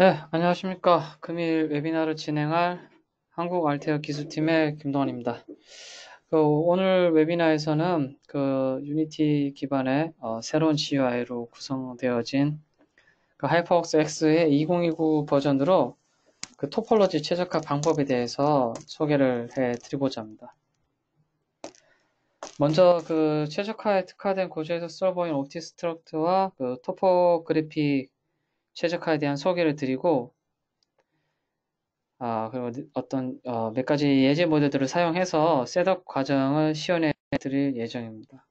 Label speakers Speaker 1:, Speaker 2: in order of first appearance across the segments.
Speaker 1: 네, 안녕하십니까. 금일 웨비나를 진행할 한국 알테어 기술팀의 김동원입니다. 그 오늘 웨비나에서는 그 유니티 기반의 어, 새로운 GUI로 구성되어진 그 하이퍼웍스 X의 2019 버전으로 그 토폴로지 최적화 방법에 대해서 소개를 해 드리고자 합니다. 먼저 그 최적화에 특화된 고조에서 쓰여보인 오티스트럭트와그 토포그래픽 최적화에 대한 소개를 드리고 아, 그리고 어떤 어, 몇 가지 예제 모델들을 사용해서 셋업 과정을 시연해 드릴 예정입니다.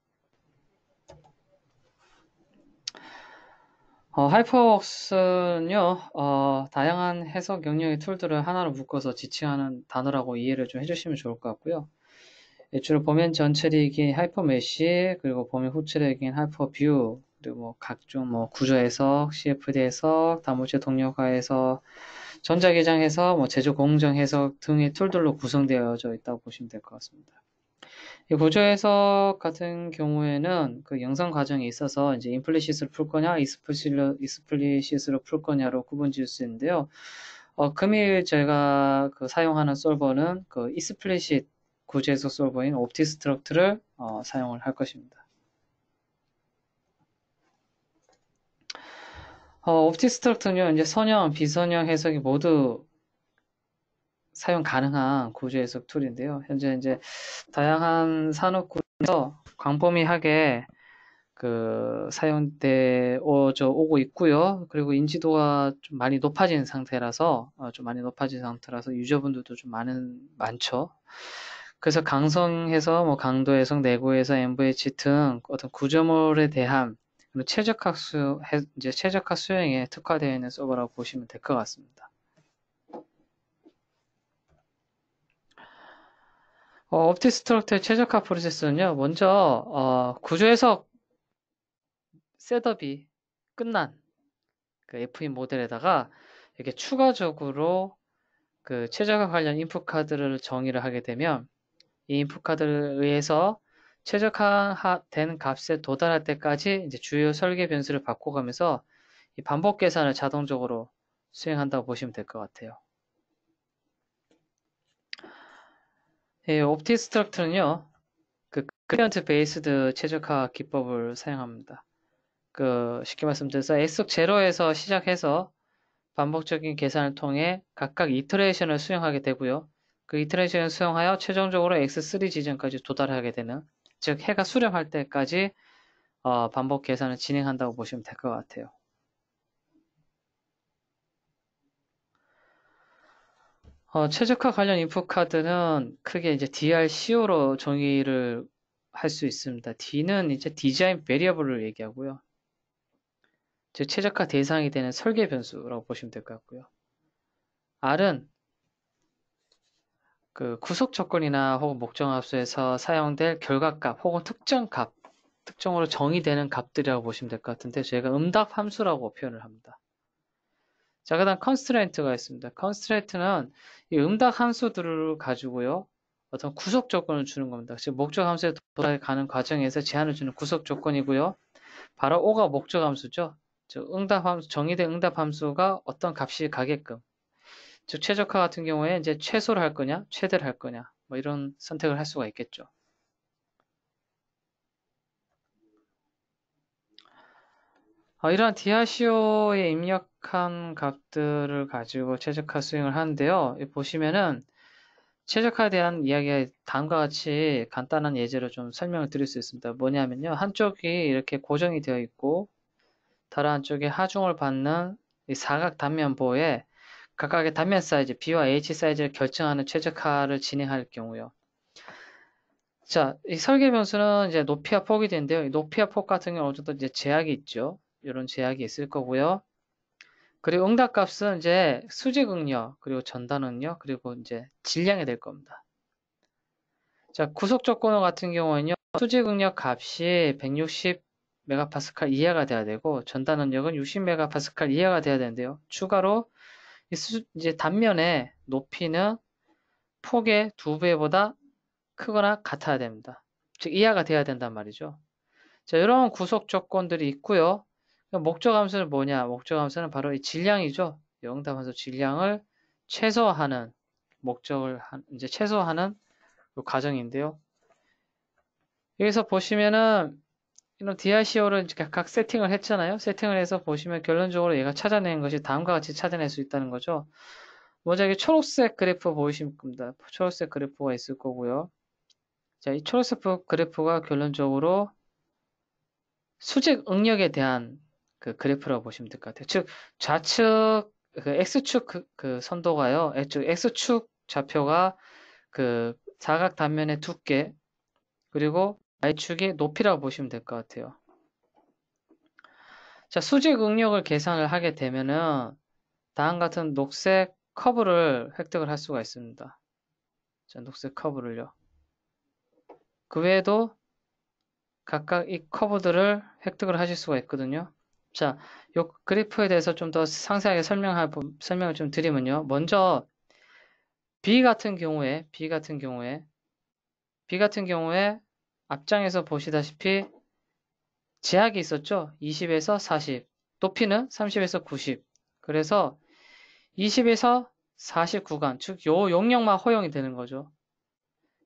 Speaker 1: 어, 하이퍼웍스는요, 어, 다양한 해석 영역의 툴들을 하나로 묶어서 지칭하는 단어라고 이해를 좀 해주시면 좋을 것 같고요. 주로 범인 전체리인 하이퍼메시, 그리고 범인 후체력인 하이퍼뷰, 그리고 뭐 각종 뭐 구조 에서 CFD 에서 다물체 동력화 에서전자기장에서뭐 제조 공정 해석 등의 툴들로 구성되어져 있다고 보시면 될 것 같습니다. 이 구조 해석 같은 경우에는 그 영상 과정에 있어서 이제 임플리시스를 풀 거냐, 이스플리시스로풀 거냐로 구분 지을 수 있는데요. 어, 금일 제가 그 사용하는 솔버는 그 익스플리시 구조 해석 솔버인 옵티스트럭트를 어, 사용을 할 것입니다. 어, 옵티스트 같은 경우는 이제 선형, 비선형 해석이 모두 사용 가능한 구조 해석 툴인데요. 현재 이제 다양한 산업군에서 광범위하게 그 사용되어져 오고 있고요. 그리고 인지도가 좀 많이 높아진 상태라서 어, 좀 많이 높아진 상태라서 유저분들도 좀 많은 많죠. 그래서 강성해서 뭐 강도 해석, 내고 해서 MVH 등 어떤 구조물에 대한 최적학수 이제 최적화 수행에 특화되어 있는 서버라고 보시면 될 것 같습니다. 어, 업티 스트럭트의 최적화 프로세스는요. 먼저 어, 구조 해서 셋업이 끝난 그 f e 모델에다가 이렇게 추가적으로 그 최적화 관련 인풋 카드를 정의를 하게 되면 이 인풋 카드를 의해서 최적화된 값에 도달할 때까지 이제 주요 설계 변수를 바꿔가면서 반복 계산을 자동적으로 수행한다고 보시면 될 것 같아요. 예, 옵티 스트럭트는요, 그 클리언트 베이스드 최적화 기법을 사용합니다. 그 쉽게 말씀드려서 x 0에서 시작해서 반복적인 계산을 통해 각각 이터레이션을 수행하게 되고요. 그 이터레이션을 수행하여 최종적으로 x3 지점까지 도달하게 되는 즉 해가 수렴할 때까지 어, 반복 계산을 진행한다고 보시면 될 것 같아요. 어, 최적화 관련 인풋 카드는 크게 이제 DRCO로 정의를 할 수 있습니다. D는 이제 디자인 베리어블을 얘기하고요. 즉 최적화 대상이 되는 설계 변수라고 보시면 될 것 같고요. R은 그 구속 조건이나 혹은 목적 함수에서 사용될 결과값 혹은 특정 값, 특정으로 정의되는 값들이라고 보시면 될 것 같은데 저희가 응답 함수라고 표현을 합니다. 자, 그다음 컨스트레인트가 있습니다. 컨스트레인트는 이 음답 함수들을 가지고요. 어떤 구속 조건을 주는 겁니다. 즉 목적 함수에 도달하는 과정에서 제한을 주는 구속 조건이고요. 바로 O가 목적 함수죠. 즉 응답 함수, 정의된 응답 함수가 어떤 값이 가게끔 즉 최적화 같은 경우에 이제 최소를 할 거냐, 최대를 할 거냐, 뭐 이런 선택을 할 수가 있겠죠. 어, 이러한 디아시오에 입력한 값들을 가지고 최적화 수행을 하는데요. 보시면은 최적화에 대한 이야기가 다음과 같이 간단한 예제로 좀 설명을 드릴 수 있습니다. 뭐냐면요. 한쪽이 이렇게 고정이 되어 있고 다른 한쪽에 하중을 받는 사각 단면보에 각각의 단면 사이즈 B와 H 사이즈를 결정하는 최적화를 진행할 경우요. 자, 이 설계 변수는 이제 높이와 폭이 되는데요. 높이와 폭 같은 경우는 어쨌든 이제 제약이 있죠. 이런 제약이 있을 거고요. 그리고 응답 값은 이제 수직 응력, 그리고 전단 응력, 그리고 이제 질량이 될 겁니다. 자, 구속 조건 같은 경우는요. 수직 응력 값이 160 메가파스칼 이하가 돼야 되고 전단 응력은 60 메가파스칼 이하가 돼야 되는데요. 추가로 이제 단면의 높이는 폭의 두 배보다 크거나 같아야 됩니다. 즉 이하가 돼야 된단 말이죠. 자, 이런 구속 조건들이 있고요. 그러니까 목적 함수는 뭐냐? 목적 함수는 바로 이 질량이죠. 영답 함수 질량을 최소화하는 목적을 이제 최소화하는 과정인데요. 여기서 보시면은 이런 DICO를 각 세팅을 했잖아요. 세팅을 해서 보시면 결론적으로 얘가 찾아낸 것이 다음과 같이 찾아낼 수 있다는 거죠. 먼저 이게 초록색 그래프 보이시면 겁니다. 초록색 그래프가 있을 거고요. 자, 이 초록색 그래프가 결론적으로 수직 응력에 대한 그 그래프라고 보시면 될 것 같아요. 즉 좌측 그 x축 그, 그 선도가요. x축 좌표가 그 사각 단면의 두께 그리고 y축의 높이라고 보시면 될 것 같아요. 자, 수직 응력을 계산을 하게 되면은 다음 같은 녹색 커브를 획득을 할 수가 있습니다. 자, 녹색 커브를요. 그 외에도 각각 이 커브들을 획득을 하실 수가 있거든요. 자, 요 그래프에 대해서 좀 더 상세하게 설명할, 설명을 좀 드리면요. 먼저, B 같은 경우에, B 같은 경우에, B 같은 경우에 앞장에서 보시다시피 제약이 있었죠. 20에서 40, 높이는 30에서 90. 그래서 20에서 40 구간, 즉요용역만 허용이 되는 거죠.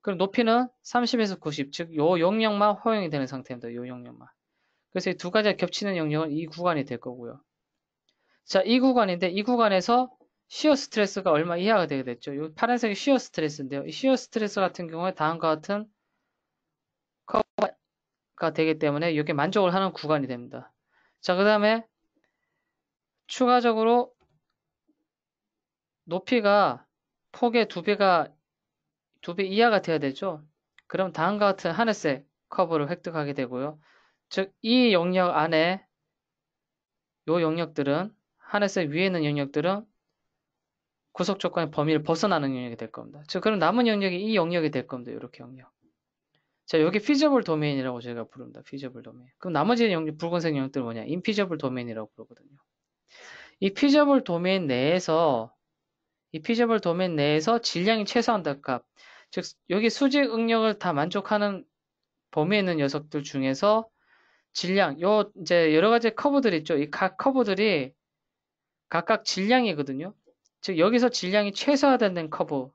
Speaker 1: 그럼 높이는 30에서 90, 즉요용역만 허용이 되는 상태입니다. 요용역만 그래서 이 두 가지가 겹치는 영역은 이 구간이 될 거고요. 자, 이 구간인데 이 구간에서 시어 스트레스가 얼마 이하가 되게 됐죠. 이 파란색이 시어 스트레스인데요. 이 시어 스트레스 같은 경우에 다음과 같은 가 되기 때문에 이기에 만족을 하는 구간이 됩니다. 자, 그 다음에 추가적으로 높이가 폭의 두배가 두 배 이하가 돼야 되죠. 그럼 다음과 같은 하늘색 커버를 획득하게 되고요. 즉, 이 영역 안에 요 영역들은 하늘색 위에 있는 영역들은 구속 조건의 범위를 벗어나는 영역이 될 겁니다. 즉, 그럼 남은 영역이 이 영역이 될 겁니다. 이렇게 영역. 자, 여기 피저블 도메인이라고 제가 부릅니다. 피저블 도메인. 그럼 나머지 영역, 붉은색 영역들 뭐냐? 인피저블 도메인이라고 부르거든요. 이 피저블 도메인 내에서 이 피저블 도메인 내에서 질량이 최소한 값, 즉 여기 수직 응력을 다 만족하는 범위에 있는 녀석들 중에서 질량, 요 이제 여러 가지 커브들 있죠. 이 각 커브들이 각각 질량이거든요. 즉 여기서 질량이 최소화된 커브,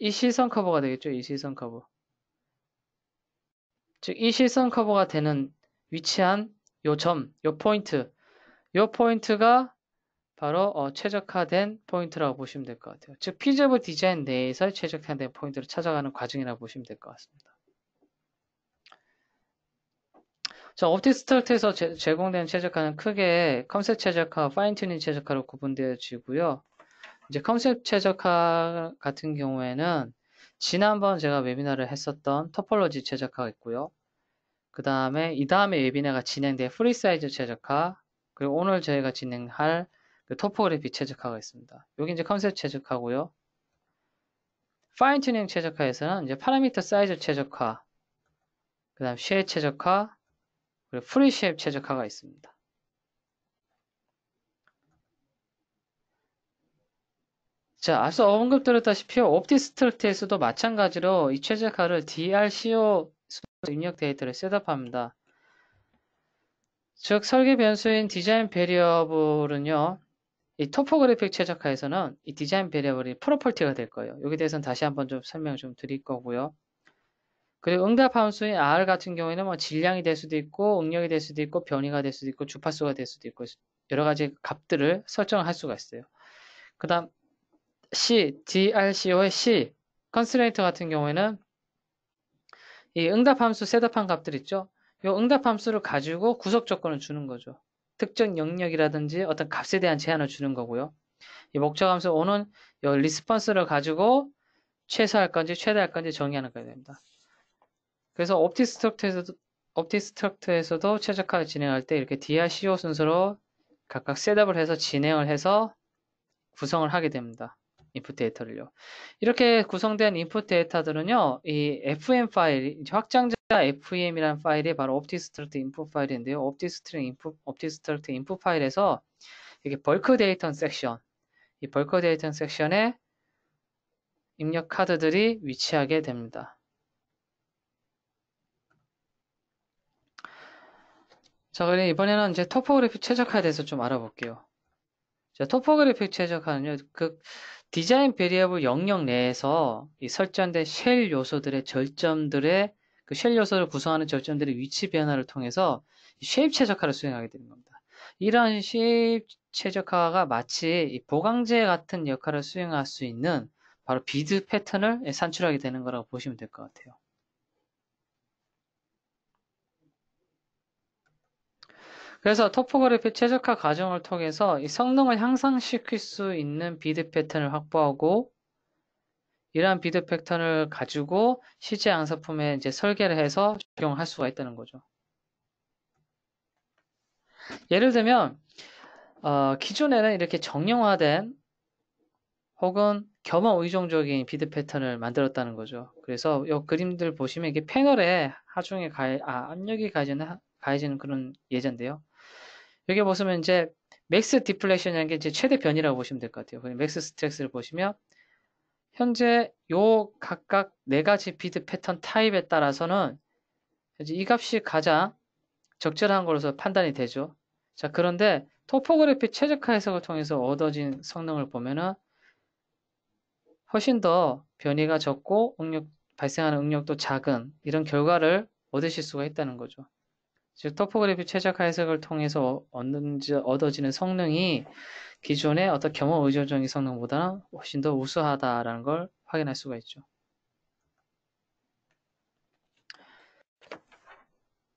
Speaker 1: 이 시선 커버가 되겠죠. 이 시선 커버. 즉이 실선 커버가 되는 위치한 요 점, 요 포인트, 요 포인트가 바로 어, 최적화된 포인트라고 보시면 될 것 같아요. 즉 피저블 디자인 내에서 최적화된 포인트를 찾아가는 과정이라고 보시면 될 것 같습니다. 자, 옵티스트럭트에서 제, 공된 최적화는 크게 컨셉 최적화, 파인 튜닝 최적화로 구분되어지고요. 이제 컨셉 최적화 같은 경우에는 지난번 제가 웨비나를 했었던 토폴로지 최적화 있고요. 그 다음에 이 다음에 웨비나가 진행될 프리사이즈 최적화 그리고 오늘 저희가 진행할 그 토포그래피 최적화가 있습니다. 여기 이제 컨셉 최적화고요. 파인 튜닝 최적화에서는 이제 파라미터 사이즈 최적화 그 다음 쉐입 최적화 그리고 프리쉐입 최적화가 있습니다. 자, 앞서 언급드렸다시피 o p t 옵티스트랙트에서도 마찬가지로 이 최적화를 DRCO 입력 데이터를 셋업합니다. 즉 설계 변수인 디자인 베리어블은요 이 토포그래픽 최적화에서는 이 디자인 베리어블이 프로퍼티가 될 거예요. 여기 대해서는 다시 한번 좀 설명 좀 드릴 거고요. 그리고 응답 함수인 R 같은 경우에는 뭐 질량이 될 수도 있고 응력이 될 수도 있고 변이가 될 수도 있고 주파수가 될 수도 있고 여러 가지 값들을 설정할 수가 있어요. 그다음 C, DRCO의 C, 컨스트레인트 같은 경우에는 이 응답 함수 셋업한 값들 있죠. 이 응답 함수를 가지고 구속 조건을 주는 거죠. 특정 영역이라든지 어떤 값에 대한 제한을 주는 거고요. 이 목적 함수 O는 이 리스폰스를 가지고 최소할 건지 최대할 건지 정의하는 거야 됩니다. 그래서 옵티스트럭트에서도 옵티스트럭트에서도 최적화를 진행할 때 이렇게 DRCO 순서로 각각 셋업을 해서 진행을 해서 구성을 하게 됩니다. 인풋 데이터를요. 이렇게 구성된 인풋 데이터들은요, 이 FM 파일, 확장자 FEM이라는 파일이 바로 옵티스트럭트 인풋 파일인데요. 옵티스트럭트 인풋, 옵티스트럭트 인풋 파일에서 이게 벌크 데이터 섹션, 이 벌크 데이터 섹션에 입력 카드들이 위치하게 됩니다. 자, 그럼 이번에는 이제 토포그래픽 최적화에 대해서 좀 알아볼게요. 자, 토포그래픽 최적화는요, 그 디자인 베리어블 영역 내에서 설정된 쉘 요소들의 절점들의 그쉘 요소를 구성하는 절점들의 위치 변화를 통해서 쉐입 최적화를 수행하게 되는 겁니다. 이런 쉐입 최적화가 마치 보강제 같은 역할을 수행할 수 있는 바로 비드 패턴을 산출하게 되는 거라고 보시면 될 것 같아요. 그래서 토포그래피 최적화 과정을 통해서 이 성능을 향상시킬 수 있는 비드 패턴을 확보하고 이러한 비드 패턴을 가지고 실제 양사품에 이제 설계를 해서 적용할 수가 있다는 거죠. 예를 들면 어, 기존에는 이렇게 정형화된 혹은 겸허 의존적인 비드 패턴을 만들었다는 거죠. 그래서 이 그림들 보시면 이게 패널에 하중에 가, 아, 압력이 가해지는, 가해지는 그런 예제인데요. 여기 보시면 이제 맥스 디플렉션이라는 게 이제 최대 변이라고 보시면 될 것 같아요. 맥스 스트렉스를 보시면 현재 요 각각 네 가지 비드 패턴 타입에 따라서는 이 값이 가장 적절한 것으로서 판단이 되죠. 자, 그런데 토포그래피 최적화 해석을 통해서 얻어진 성능을 보면은 훨씬 더 변이가 적고 응력, 발생하는 응력도 작은 이런 결과를 얻으실 수가 있다는 거죠. 즉 토포그래피 최적화 해석을 통해서 얻는, 얻어지는 성능이 기존의 어떤 경험 의존적인 성능보다 훨씬 더 우수하다라는 걸 확인할 수가 있죠.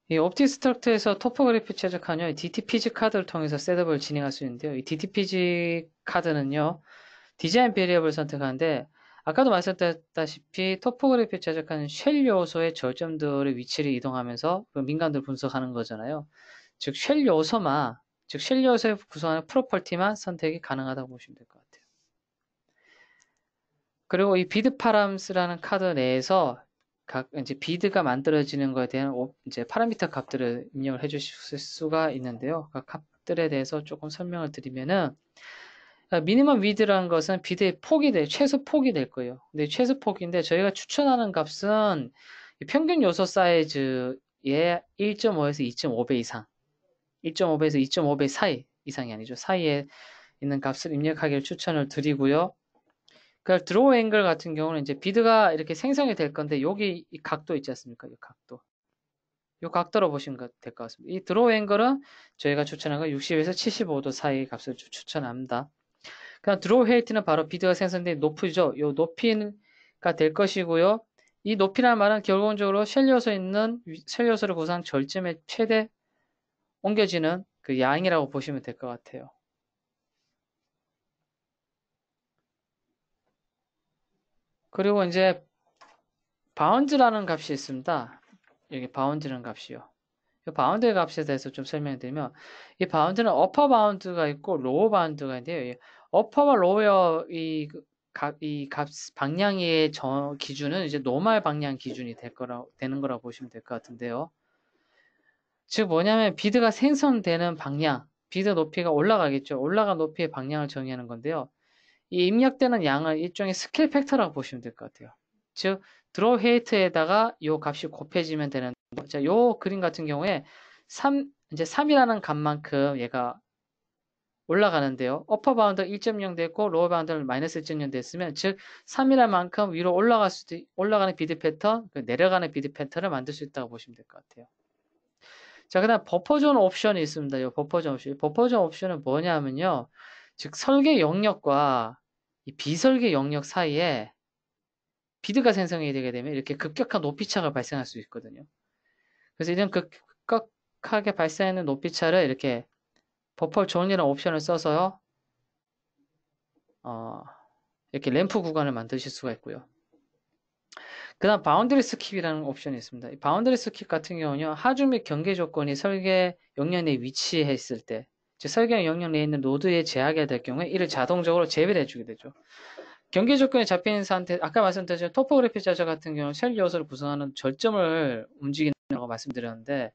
Speaker 1: 이 옵티스트럭트에서 토포그래피 최적화는 DTPG 카드를 통해서 셋업을 진행할 수 있는데요. 이 DTPG 카드는요, 디자인 베리어블 선택하는데 아까도 말씀드렸다시피 토포그래피 제작한는쉘 요소의 절점들의 위치를 이동하면서 그민간들 분석하는 거잖아요. 즉 쉘 요소만 즉쉘 요소에 구성하는 프로퍼티만 선택이 가능하다고 보시면 될 것 같아요. 그리고 이 비드 파람스라는 카드 내에서 각 이제 비드가 만들어지는 것에 대한 이제 파라미터 값들을 입력을 해주실 수가 있는데요. 각 그 값들에 대해서 조금 설명을 드리면은 미니멈 그러니까 위드라는 것은 비드의 폭이 될 최소 폭이 될 거예요. 근데 최소 폭인데 저희가 추천하는 값은 평균 요소 사이즈의 1.5에서 2.5배 이상, 1.5배에서 2.5배 사이 이상이 아니죠. 사이에 있는 값을 입력하기를 추천을 드리고요. 그 드로우 앵글 같은 경우는 이제 비드가 이렇게 생성이 될 건데 여기 이 각도 있지 않습니까? 이 각도. 이 각도로 보시면 될 것 같습니다. 이 드로우 앵글은 저희가 추천한 건 60에서 75도 사이 의 값을 추천합니다. 그냥 그러니까 draw h e 는 바로 비드가 생성된 높이죠. 이 높이가 될 것이고요. 이 높이란 말은 결론적으로 쉘요소 있는 쉘 요소를 구성한 절점의 최대 옮겨지는 그 양이라고 보시면 될 것 같아요. 그리고 이제 바운드라는 값이 있습니다. 여기 바운드라는 값이요. 이 바운드의 값에 대해서 좀 설명드리면 이 바운드는 어퍼 바운드가 있고 로우 바운드가 있는데요. 어퍼와 로어 이, 값, 그 이 값, 방향의 저 기준은 이제 노말 방향 기준이 될 거라, 되는 거라고 보시면 될 것 같은데요. 즉 뭐냐면 비드가 생성되는 방향, 비드 높이가 올라가겠죠. 올라간 높이의 방향을 정의하는 건데요. 이 입력되는 양을 일종의 스킬 팩터라고 보시면 될 것 같아요. 즉 드로우 헤이트에다가 이 값이 곱해지면 되는 자, 요 그림 같은 경우에 3 이제 3이라는 값만큼 얘가 올라가는데요. 어퍼 바운드 1.0 됐고 로어 바운드는 마이너스 1.0 됐으면 즉3일란 만큼 위로 올라갈 수도 올라가는 비드 패턴, 그 내려가는 비드 패턴을 만들 수 있다고 보시면 될 것 같아요. 자, 그다음 버퍼존 옵션이 있습니다. 이 버퍼존 옵션. 버퍼존 옵션은 뭐냐면요. 즉 설계 영역과 이 비설계 영역 사이에 비드가 생성이 되게 되면 이렇게 급격한 높이차가 발생할 수 있거든요. 그래서 이런 급격하게 발생하는 높이차를 이렇게 버펄 존이라는 옵션을 써서요. 어, 이렇게 램프 구간을 만드실 수가 있고요. 그 다음 바운드리 스킵이라는 옵션이 있습니다. 바운드리 스킵 같은 경우는 하중 및 경계 조건이 설계 영역 내 위치해 있을 때, 즉 설계 영역 내에 있는 노드에 제약이 될 경우에 이를 자동적으로 재배를 해주게 되죠. 경계 조건이 잡힌 상태, 아까 말씀드렸죠. 토포그래피 자자 같은 경우는 셀 요소를 구성하는 절점을 움직이는 거 말씀드렸는데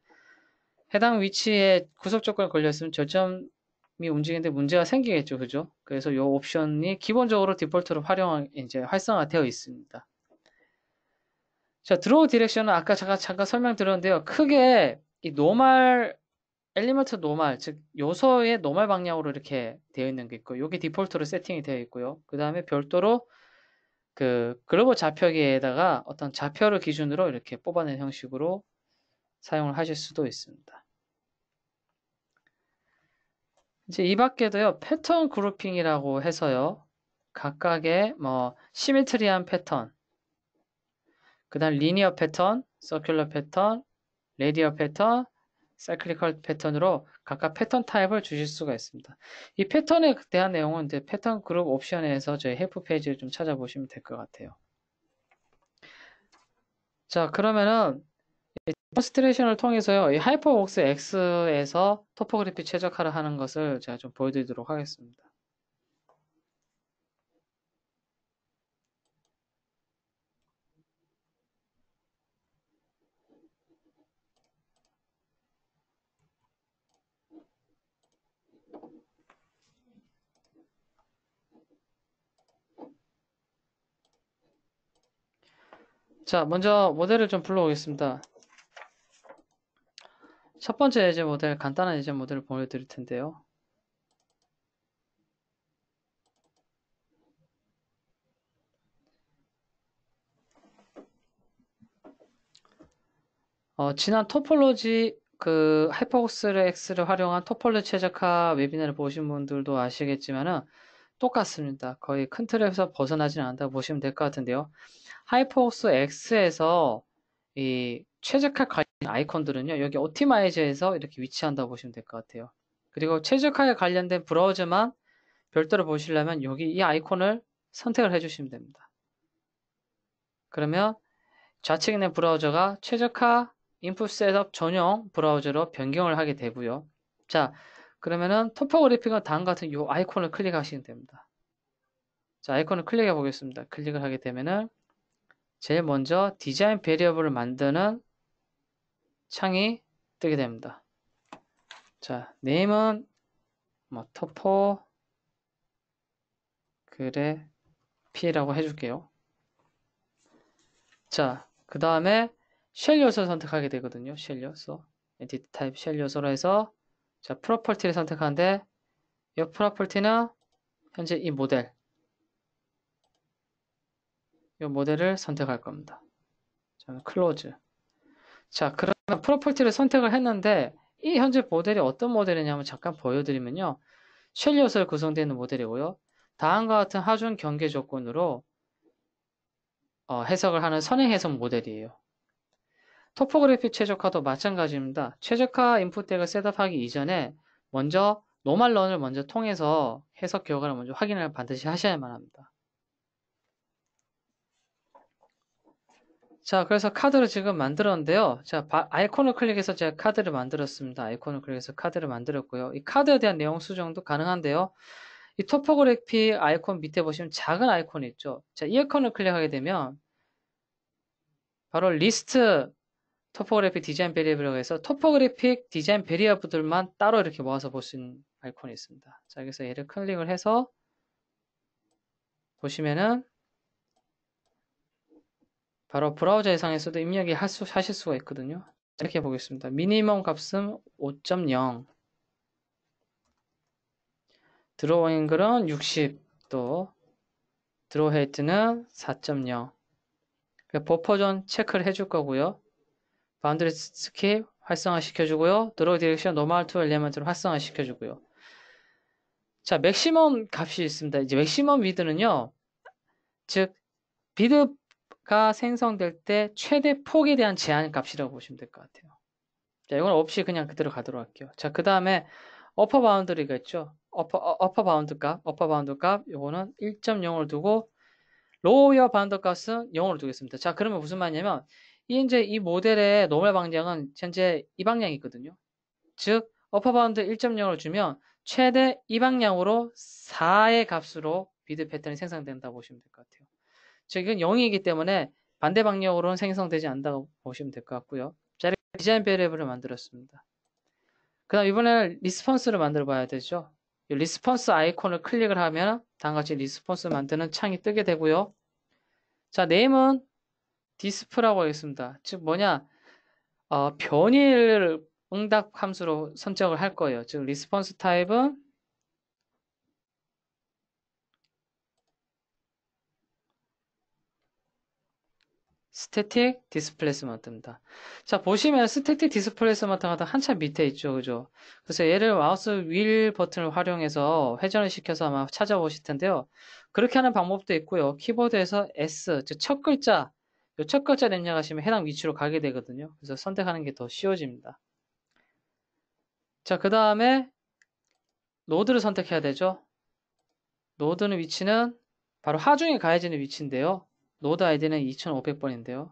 Speaker 1: 해당 위치에 구속 조건이 걸렸으면 절점이 움직이는데 문제가 생기겠죠. 그죠? 그래서 이 옵션이 기본적으로 디폴트로 활용, 이제 활성화되어 있습니다. 자, 드로우 디렉션은 아까 잠깐, 잠깐 설명드렸는데요. 크게 이 노말, 엘리먼트 노말, 즉, 요소의 노말 방향으로 이렇게 되어 있는 게 있고, 요게 디폴트로 세팅이 되어 있고요. 그 다음에 별도로 그 글로벌 좌표기에다가 어떤 좌표를 기준으로 이렇게 뽑아낸 형식으로 사용을 하실 수도 있습니다. 이제 이 밖에도요, 패턴 그룹핑이라고 해서요, 각각의 뭐, 시미트리한 패턴, 그 다음 리니어 패턴, 서큘러 패턴, 레디어 패턴, 사이클리컬 패턴으로 각각 패턴 타입을 주실 수가 있습니다. 이 패턴에 대한 내용은 이제 패턴 그룹 옵션에서 저희 헬프 페이지를 좀 찾아보시면 될 것 같아요. 자, 그러면은 퍼스트레이션을 통해서요. 이 하이퍼웍스 X에서 토포그래피 최적화를 하는 것을 제가 좀 보여드리도록 하겠습니다. 자, 먼저 모델을 좀 불러오겠습니다. 첫 번째 예제 모델, 간단한 예제 모델을 보여드릴 텐데요. 어, 지난 토폴로지 그 하이퍼곡슬의 X를 활용한 토폴로지 최적화 웨비나를 보신 분들도 아시겠지만은 똑같습니다. 거의 큰 틀에서 벗어나지는 않다고 보시면 될 것 같은데요. 하이퍼곡스 X에서 이 최적화 관련 아이콘들은요 여기 o p t i m i 에서 이렇게 위치한다고 보시면 될 것 같아요 그리고 최적화에 관련된 브라우저만 별도로 보시려면 여기 이 아이콘을 선택을 해주시면 됩니다 그러면 좌측에 있는 브라우저가 최적화 인풋 셋업 전용 브라우저로 변경을 하게 되고요 자 그러면은 토포그래픽은 다음 같은 이 아이콘을 클릭하시면 됩니다 자 아이콘을 클릭해 보겠습니다 클릭을 하게 되면은 제일 먼저 디자인 베리어블을 만드는 창이 뜨게 됩니다. 자, n a 은뭐터포 그래 p라고 해줄게요. 자, 그 다음에 쉘 요소를 선택하게 되거든요. 쉘 요소. 엔티티 타입 쉘 요소로 해서 자, 프로퍼티를 선택하는데 이 프로퍼티는 현재 이 모델 이 모델을 선택할 겁니다. 저는 클로즈 자, 그러면 프로퍼티를 선택을 했는데 이 현재 모델이 어떤 모델이냐면 잠깐 보여드리면요. 쉘리엇으로 구성되는 어있 모델이고요. 다음과 같은 하중 경계 조건으로 어, 해석을 하는 선행 해석 모델이에요. 토포그래피 최적화도 마찬가지입니다. 최적화 인풋덱을 셋업하기 이전에 먼저 노말런을 먼저 통해서 해석 결과를 먼저 확인을 반드시 하셔야만 합니다. 자, 그래서 카드를 지금 만들었는데요. 자, 바, 아이콘을 클릭해서 제가 카드를 만들었습니다. 아이콘을 클릭해서 카드를 만들었고요. 이 카드에 대한 내용 수정도 가능한데요. 이 토포그래피 아이콘 밑에 보시면 작은 아이콘이 있죠. 자, 이 아이콘을 클릭하게 되면 바로 리스트 토포그래픽 디자인 베리어블이라고 해서 토포그래픽 디자인 베리어블들만 따로 이렇게 모아서 볼 수 있는 아이콘이 있습니다. 자, 그래서 얘를 클릭을 해서 보시면은 바로 브라우저 예상에서도 입력이 하수, 하실 수가 있거든요. 이렇게 보겠습니다. 미니멈 값은 5.0 드로우 앵글은 60도 드로우 헤이트는 4.0 그 버퍼 존 체크를 해줄 거고요. 바운드리 스킵 활성화 시켜주고요. 드로우 디렉션 노멀 투엘리먼트를 활성화 시켜주고요. 자, 맥시멈 값이 있습니다. 이제 맥시멈 위드는요. 즉, 비드 가 생성될 때 최대 폭에 대한 제한 값이라고 보시면 될 것 같아요. 자, 이건 없이 그냥 그대로 가도록 할게요. 자, 그 다음에 upper boundary가 있죠. upper, 어, upper bound 값, upper bound 값, 요거는 1.0을 두고 lower bound 값은 0으로 두겠습니다. 자, 그러면 무슨 말이냐면 이제이 모델의 노멀 방향은 현재 이 방향이 있거든요. 즉, upper bound 1.0을 주면 최대 이 방향으로 4의 값으로 비드 패턴이 생성된다고 보시면 될 것 같아요. 즉 이건 0이기 때문에 반대 방향으로는 생성되지 않는다고 보시면 될 것 같고요. 자, 디자인 베리블을 만들었습니다. 그 다음 이번에는 리스폰스를 만들어 봐야 되죠. 리스폰스 아이콘을 클릭을 하면 다음같이 리스폰스 만드는 창이 뜨게 되고요. 자, 네임은 디스프라고 하겠습니다. 즉 뭐냐, 어, 변일 응답 함수로 선정을 할 거예요. 즉 리스폰스 타입은 스태틱 디스플레이스먼트입니다. 자, 보시면 스태틱 디스플레이스먼트가 한참 밑에 있죠. 그죠? 그래서 얘를 마우스 윌 버튼을 활용해서 회전을 시켜서 아마 찾아보실 텐데요. 그렇게 하는 방법도 있고요. 키보드에서 S, 즉 첫 글자, 요첫 글자 입력하시면 해당 위치로 가게 되거든요. 그래서 선택하는 게 더 쉬워집니다. 자, 그 다음에 노드를 선택해야 되죠. 노드는 위치는 바로 하중에 가해지는 위치인데요. 노드 아이디는 2500번인데요.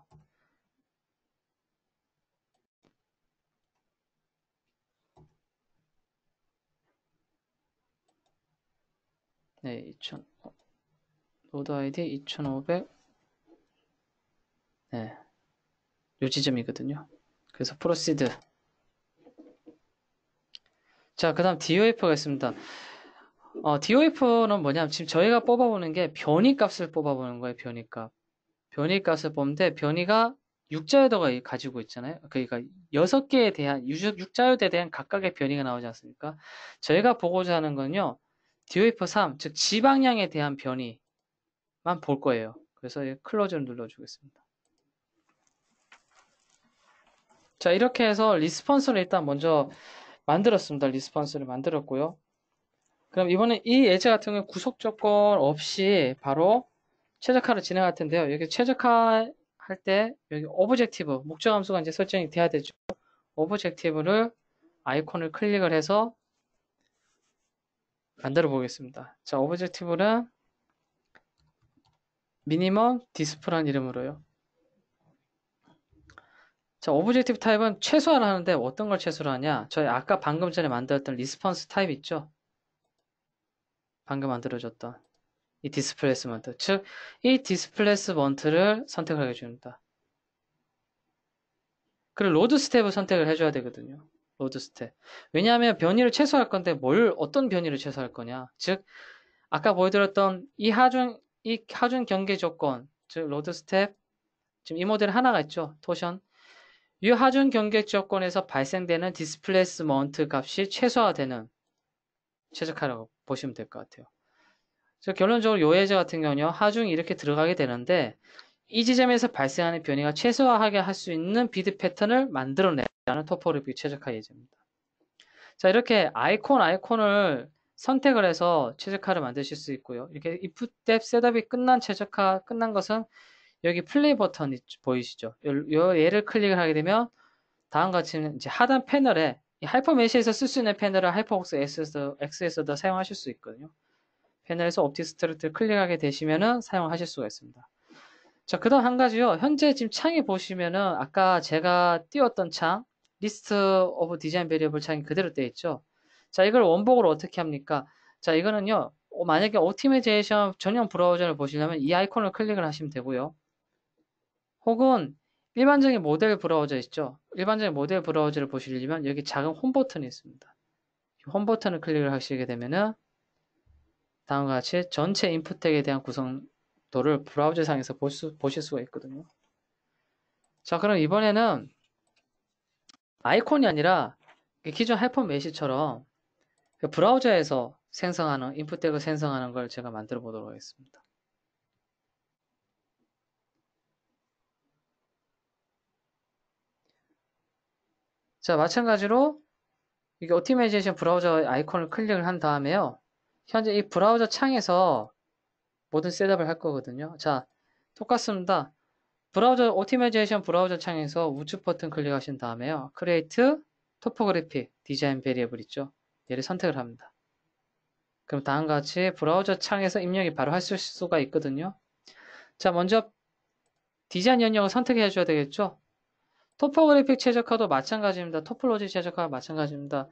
Speaker 1: 네, 2000 노드 아이디 2500 네. 요 지점이거든요. 그래서 프로시드 자, 그 다음 DOF가 있습니다. 어, DOF는 뭐냐면 지금 저희가 뽑아보는 게 변이 값을 뽑아보는 거예요, 변이 값. 변이 값을 범는데 변이가 6자유도가 가지고 있잖아요. 그러니까 여섯 개에 대한 6자유도에 대한 각각의 변이가 나오지 않습니까? 저희가 보고자 하는 건요. d 웨이 3, 즉 지방량에 대한 변이만 볼 거예요. 그래서 클로즈를 눌러주겠습니다. 자, 이렇게 해서 리스폰스를 일단 먼저 만들었습니다. 리스폰스를 만들었고요. 그럼 이번에 이 예제 같은 경우는 구속 조건 없이 바로 최적화로 진행할 텐데요. 여기 최적화 할 때 여기 오브젝티브 목적 함수가 이제 설정이 돼야 되죠. 오브젝티브를 아이콘을 클릭을 해서 만들어 보겠습니다. 자, 오브젝티브는 미니멈 디스플란 이름으로요. 자, 오브젝티브 타입은 최소화를 하는데 어떤 걸 최소로 하냐? 저희 아까 방금 전에 만들었던 리스폰스 타입 있죠? 방금 만들어졌던 이 디스플레이스먼트, 즉 이 디스플레이스먼트를 선택하게 해줍니다. 그리고 로드 스텝을 선택을 해줘야 되거든요. 로드 스텝. 왜냐하면 변이를 최소화할 건데 뭘 어떤 변이를 최소화할 거냐? 즉 아까 보여드렸던 이 하중 이 하중 경계 조건, 즉 로드 스텝 지금 이 모델 하나가 있죠. 토션. 이 하중 경계 조건에서 발생되는 디스플레이스먼트 값이 최소화되는 최적화라고 보시면 될 것 같아요. 그래서 결론적으로 요해제 같은 경우는 하중이 이렇게 들어가게 되는데 이 지점에서 발생하는 변이가 최소화하게 할 수 있는 비드 패턴을 만들어내는 토퍼리뷰 최적화 예제입니다. 자 이렇게 아이콘 아이콘을 선택을 해서 최적화를 만드실 수 있고요. 이렇게 if step u p 이 끝난 최적화 끝난 것은 여기 플레이 버튼 이 보이시죠? 요, 얘를 클릭을 하게 되면 다음과 같이 이제 하단 패널에 하이퍼 메시에서 쓸 수 있는 패널을 하이퍼웍스 x 에 X에서도 사용하실 수 있거든요. 패널에서 옵티스트를 클릭하게 되시면은 사용하실 수가 있습니다. 자, 그 다음 한 가지요. 현재 지금 창에 보시면은 아까 제가 띄웠던 창, 리스트 오브 디자인 베리어블 창이 그대로 되어 있죠. 자, 이걸 원복으로 어떻게 합니까? 자, 이거는요. 어, 만약에 오티메제이션 전용 브라우저를 보시려면 이 아이콘을 클릭을 하시면 되고요. 혹은 일반적인 모델 브라우저 있죠. 일반적인 모델 브라우저를 보시려면 여기 작은 홈 버튼이 있습니다. 홈 버튼을 클릭을 하시게 되면은 다음과 같이 전체 인풋택에 대한 구성도를 브라우저 상에서 볼 수, 보실 수가 있거든요. 자, 그럼 이번에는 아이콘이 아니라 기존 하이퍼 메시처럼 그 브라우저에서 생성하는 인풋택을 생성하는 걸 제가 만들어 보도록 하겠습니다. 자, 마찬가지로 이게 오티메이제이션 브라우저 아이콘을 클릭을 한 다음에요. 현재 이 브라우저 창에서 모든 셋업을 할 거거든요. 자, 똑같습니다. 브라우저 오티메이제이션 브라우저 창에서 우측 버튼 클릭하신 다음에요. 크리에이트 토포그래피 디자인 베리에블 있죠. 얘를 선택을 합니다. 그럼 다음과 같이 브라우저 창에서 입력이 바로 할 수가 있거든요. 자, 먼저 디자인 연역을 선택해 줘야 되겠죠. 토포그래픽 최적화도 마찬가지입니다. 토폴로지 최적화도 마찬가지입니다.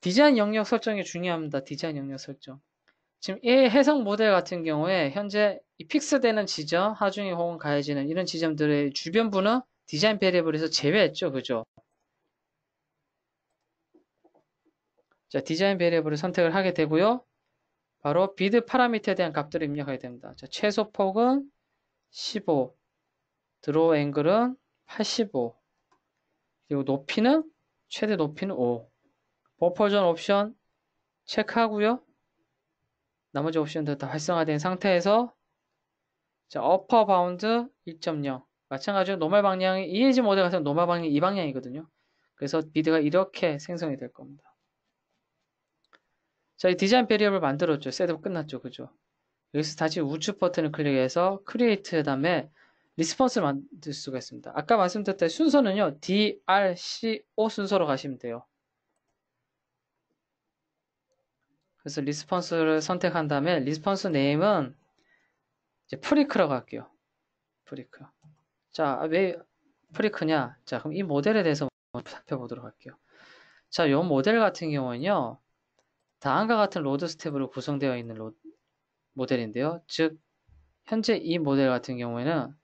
Speaker 1: 디자인 영역 설정이 중요합니다. 디자인 영역 설정. 지금 이 해석 모델 같은 경우에 현재 이 픽스되는 지점, 하중이 혹은 가해지는 이런 지점들의 주변부는 디자인 베리블에서 제외했죠. 그죠? 자, 디자인 베리블을 선택을 하게 되고요. 바로 비드 파라미터에 대한 값들을 입력하게 됩니다. 자, 최소 폭은 15, 드로우 앵글은 85, 그리고 높이는 최대 높이는 5. 버퍼전 옵션 체크하고요. 나머지 옵션들 다 활성화된 상태에서 자, 어퍼 바운드 1.0 마찬가지로 노멀 방향이 EAG 모델 같은 노멀 방향이 이 방향이거든요. 그래서 비드가 이렇게 생성이 될 겁니다. 자, 이 디자인 베리어블 만들었죠. 셋업 끝났죠. 그죠? 여기서 다시 우측 버튼을 클릭해서 크리에이트 그 다음에 리스폰스를 만들 수가 있습니다. 아까 말씀드렸던 순서는요. DRCO 순서로 가시면 돼요. 그래서 리스폰스를 선택한 다음에 리스폰스 네임은 이제 프리크라고 할게요. 프리크. 자, 왜 프리크냐? 자, 그럼 이 모델에 대해서 살펴보도록 할게요. 자, 이 모델 같은 경우는요. 다음과 같은 로드 스텝으로 구성되어 있는 로, 모델인데요. 즉 현재 이 모델 같은 경우에는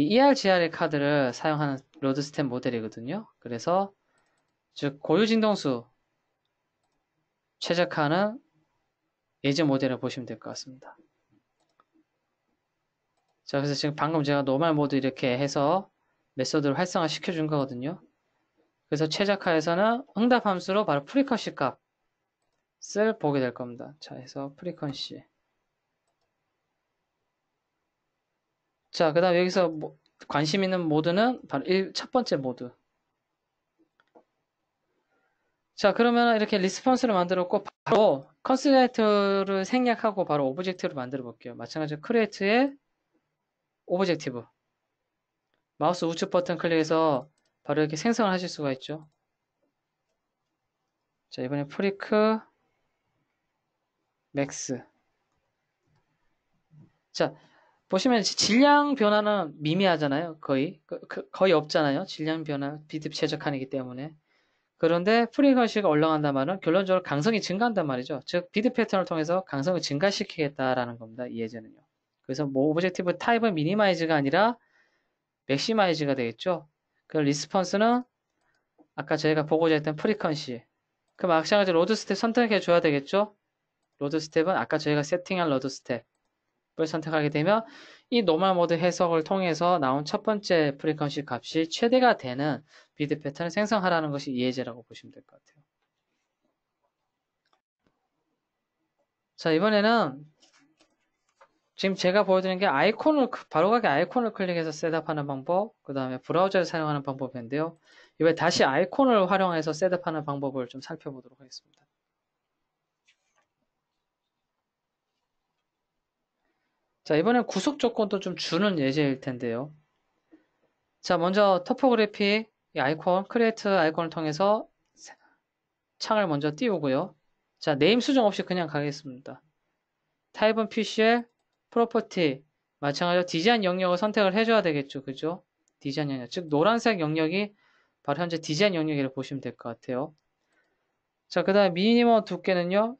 Speaker 1: 이 ERGR의 카드를 사용하는 로드스텝 모델이거든요. 그래서 즉 고유진동수 최적화는 예제 모델을 보시면 될 것 같습니다. 자 그래서 지금 방금 제가 노멀 모드 이렇게 해서 메소드를 활성화 시켜준 거거든요. 그래서 최적화에서는 응답 함수로 바로 프리퀀시 값을 보게 될 겁니다. 자 해서 프리퀀시 자, 그 다음 여기서 뭐, 관심 있는 모드는 바로 1, 첫 번째 모드. 자, 그러면 이렇게 리스폰스를 만들었고, 바로 컨스레이터를 생략하고 바로 오브젝트를 만들어 볼게요. 마찬가지로 크리에이트에 오브젝티브. 마우스 우측 버튼 클릭해서 바로 이렇게 생성을 하실 수가 있죠. 자, 이번에 프리크 맥스. 자, 보시면 질량 변화는 미미하잖아요. 거의 그, 그 거의 없잖아요. 질량 변화 비드 최적한이기 때문에 그런데 프리거시가 올라간다 말은 결론적으로 강성이 증가한단 말이죠. 즉 비드 패턴을 통해서 강성을 증가시키겠다라는 겁니다. 이 예제는요. 그래서 뭐 오브젝티브 타입은 미니마이즈가 아니라 맥시마이즈가 되겠죠. 그 리스폰스는 아까 저희가 보고자 했던 프리퀀시 그럼 마찬가지 로드 스텝 선택해 줘야 되겠죠. 로드 스텝은 아까 저희가 세팅한 로드 스텝 선택하게 되면 이 노멀 모드 해석을 통해서 나온 첫 번째 프리퀀시 값이 최대가 되는 비드 패턴을 생성하라는 것이 이해제라고 보시면 될 것 같아요. 자 이번에는 지금 제가 보여드린 게 아이콘을 바로가기 아이콘을 클릭해서 셋업하는 방법 그 다음에 브라우저를 사용하는 방법인데요. 이번에 다시 아이콘을 활용해서 셋업하는 방법을 좀 살펴보도록 하겠습니다. 자, 이번엔 구속 조건도 좀 주는 예제일 텐데요. 자, 먼저 터포그래피 아이콘, 크리에이트 아이콘을 통해서 창을 먼저 띄우고요. 자, 네임 수정 없이 그냥 가겠습니다. 타입은 PCL, 프로퍼티, 마찬가지로 디자인 영역을 선택을 해줘야 되겠죠. 그죠? 디자인 영역. 즉, 노란색 영역이 바로 현재 디자인 영역이라고 보시면 될 것 같아요. 자, 그 다음에 미니멈 두께는요,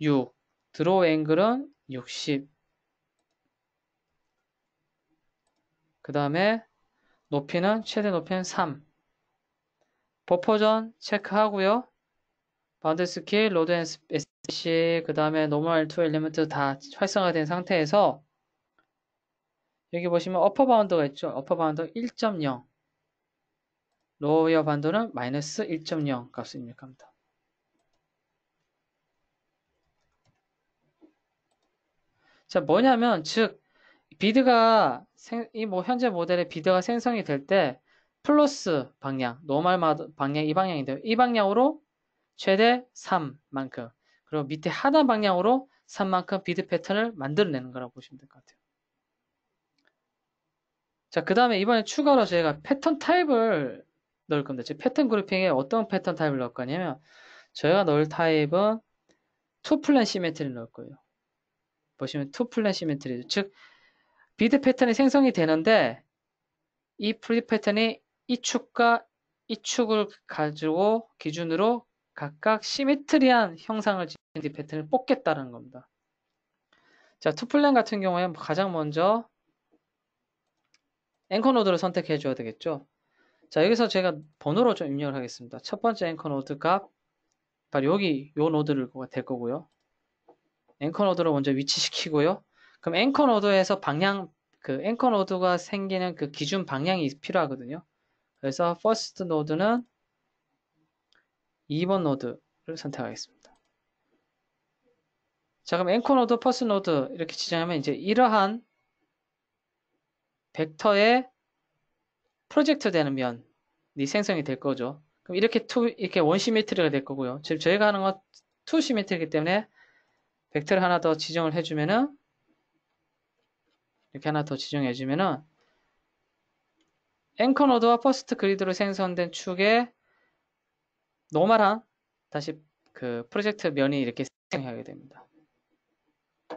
Speaker 1: 6. 드로우 앵글은 60. 그 다음에 높이는 최대 높이는 3. 버퍼전 체크하고요. 바운드스킬 로드 앤 SC, 그 다음에 노멀 투 엘리먼트 다 활성화된 상태에서 여기 보시면 어퍼 바운드가 있죠. 어퍼 바운드 1.0 로어 바운드는 마이너스 1.0 값을 입력합니다. 자, 뭐냐면 즉 비드가 이뭐 현재 모델의 비드가 생성이 될 때 플러스 방향, 노멀 방향 이 방향인데요. 이 방향으로 최대 3만큼 그리고 밑에 하단 방향으로 3만큼 비드 패턴을 만들어내는 거라고 보시면 될 것 같아요. 자, 그 다음에 이번에 추가로 저희가 패턴 타입을 넣을 건데, 즉 패턴 그룹핑에 어떤 패턴 타입을 넣을 거냐면, 저희가 넣을 타입은 투플랜 시메트를 넣을 거예요. 보시면 투플랜 시메트리즉 비드 패턴이 생성이 되는데 이프리 패턴이 이 축과 이 축을 가지고 기준으로 각각 시미트리한 형상을 지닌 디 패턴을 뽑겠다는 겁니다. 자, 투플랜 같은 경우에 가장 먼저 앵커 노드를 선택해 줘야 되겠죠. 자, 여기서 제가 번호로 좀 입력을 하겠습니다. 첫 번째 앵커 노드 값 바로 여기 요 노드를 될 거고요. 앵커 노드를 먼저 위치시키고요. 그럼 앵커 노드에서 방향 그 앵커 노드가 생기는 그 기준 방향이 필요하거든요. 그래서 퍼스트 노드는 2번 노드를 선택하겠습니다. 자, 그럼 앵커 노드, 퍼스트 노드 이렇게 지정하면 이제 이러한 벡터에 프로젝트 되는 면이 생성이 될 거죠. 그럼 이렇게 투, 이렇게 원시미트리가될 거고요. 지금 저희가 하는 건투 시메트리이기 때문에 벡터를 하나 더 지정을 해주면은 이렇게 하나 더 지정해 주면은 앵커 노드와 퍼스트 그리드로 생성된 축에 노멀한 다시 그 프로젝트 면이 이렇게 생성하게 됩니다.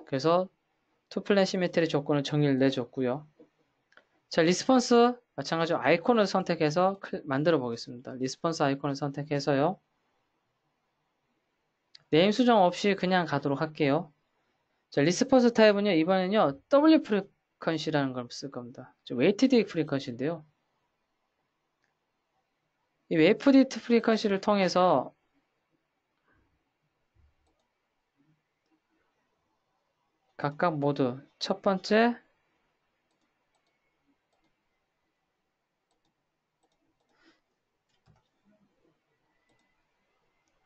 Speaker 1: 그래서 투플랜 시메트리 조건을 정의를 내줬고요. 자, 리스폰스 마찬가지로 아이콘을 선택해서 만들어 보겠습니다. 리스폰스 아이콘을 선택해서요. 네임 수정 없이 그냥 가도록 할게요. 자, 리스폰스 타입은요. 이번에는요. W 프리퀀시라는 걸 쓸 겁니다. 웨이티드 프리퀀시인데요. 이 웨이프디트 프리퀀시를 통해서 각각 모두 첫 번째